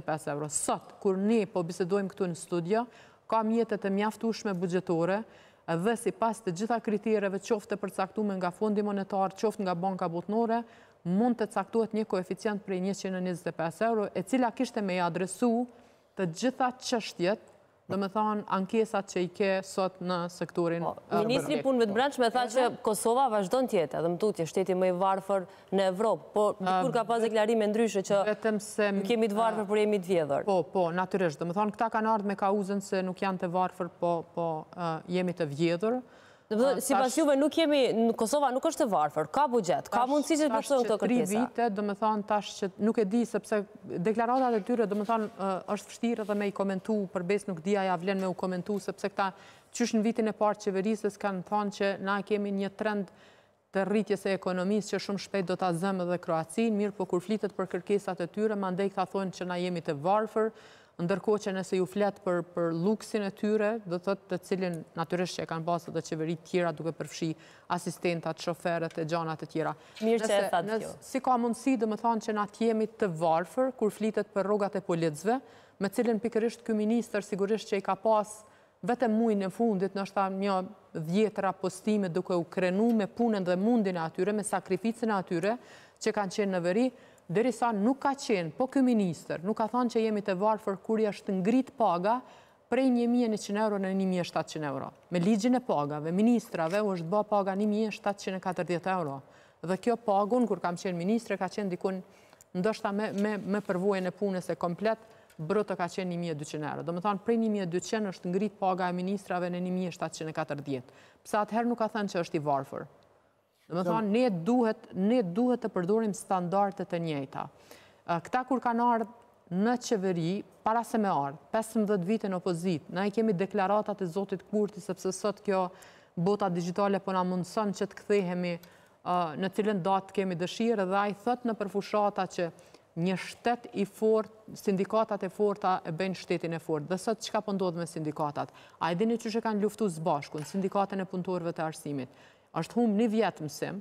25 euro. Sot, kur ne po bisedojmë këtu në studio, ka mjetet e mjaftushme bugjetore dhe si pas të gjitha kriterëve qoftë të përcaktume nga fondi monetar, qoftë nga banka botnore, mund të caktuat një koeficient për 125 euro, e cila kishte me i adresu të gjitha qështjetë dhe me thonë ankesat që i ke sot në sektorin po, Ministri punëve të brendsh me tha që Kosova vazhdo në tjetë, edhe më tutje, shteti me i varëfër në Evropë, po dikur ka pas ehm, deklarime ndryshe që në kemi të varëfër por jemi të vjedhër. Po, po, natyrisht, dhe me thonë këta kanë ardhë me kauzën se nuk janë të varëfër, po, po jemi të vjedhër. Sipas juve nuk jemi, Kosova nuk është e varfër, ka buxhet, ka mundësi që të bëjë këtë kërkesë. 3 vite, domethënë tash që nuk e di sepse deklaratat e tyre domethënë është vështirë edhe me i komentu, përbes nuk a ja vlen me u komentu sepse këta qysh në vitin e parë qeverisës kanë thonë që na kemi një trend të rritjes së ekonomisë që shumë shpejt do ta zëmë edhe Kroacinë, mirë po kur flitet për kërkesat e tyre, mandej këta thonë që na jemi të varfër, ndërko që nëse ju fletë për luksin e tyre, dhe të të cilin naturisht që e kanë basë dhe qeverit tjera duke përfshi asistentat, shoferet e gjanat e tjera. Mirë që e thadë kjo. Si ka mundësi dhe më thanë që na tjemi të varfër, kur flitet për rogat e policve, me cilin pikërisht kjo minister sigurisht që i ka pasë vetë mujnë në fundit, nështë ta një dhjetëra postime duke u krenu me punën dhe mundin e atyre, me sakrificin e atyre që kanë qenë në veri, dheri sa nuk ka qenë, po kjo minister, nuk ka thonë që jemi të varë fër kur jashtë ngrit paga prej 1.100 euro në 1.700 euro. Me ligjin e pagave, ministrave, u është bë paga 1.740 euro. Dhe kjo pagun, kur kam qenë ministre, ka qenë dikun ndoshta me përvojën e punës e komplet, brëtë ka qenë 1.200 euro. Do më thonë, prej 1.200 është ngrit paga e ministrave në 1.740. Pësa atëherë nuk ka thënë që është i varëfër. Në më thonë, ne duhet, ne duhet të përdorim standartet e njëta. Këta kur kanë ardhë në qeveri, para se me ardhë, 15 vite në opozit, na i kemi deklaratat e Zotit Kurti, sepse sot kjo bota digitale po na mundësën që të këthehemi në cilën datë kemi dëshirë, dhe a i thët në përfushata që një shtet i fort, sindikatat e forta e bëjnë shtetin e fort. Dhe sot, qka pëndodhë po me sindikatat? A e dini që që kanë luftu në sindikatën e punëtorëve të arsimit? Ashtë humë një vjetë mësim,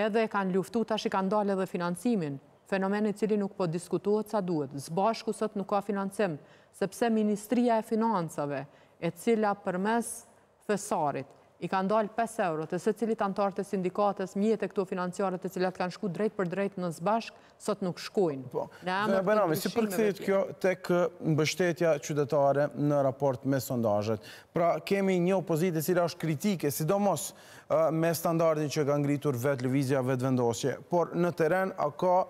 edhe kanë luftu, tash i kanë dalë edhe financimin, fenomenit cili nuk po diskutuat sa duhet. Zbashku sot nuk ka financim, sepse Ministria e Financave, e cila përmes fesarit, i ka ndalë 5 euro të se cilit antarë të sindikatës, mjetë e këto financiarët të cilat kanë shku drejt për drejt në zbashk, sot nuk shkojnë. Po. Në të si të kjo tek mbështetja qydetare në raport me sondajet. Pra, kemi një opozitë e cila është kritike, sidomos me standardin që ka ngritur vetë lëvizja, vetë vendosje. Por në teren, a ka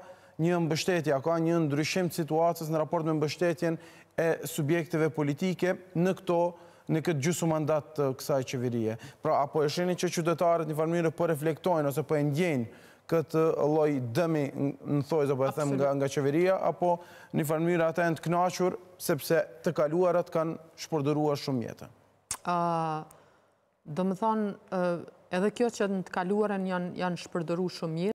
një mbështetja, a ka një ndryshim situatës në raport me mbështetjen e subjekteve politike në këto mbështetje në këtë gjusë mandat të kësaj qeverie. Pra, apo esheni që qytetarët një farmire për po reflektojnë, ose për po e ndjenë këtë loj dëmi në thojzë, apo e them nga qeveria, apo një farmire atë e në të knashur, sepse të kaluarat kanë shpordërua shumë jetë. Do më thonë, edhe kjo që në të kaluarën janë shpërdëru shumë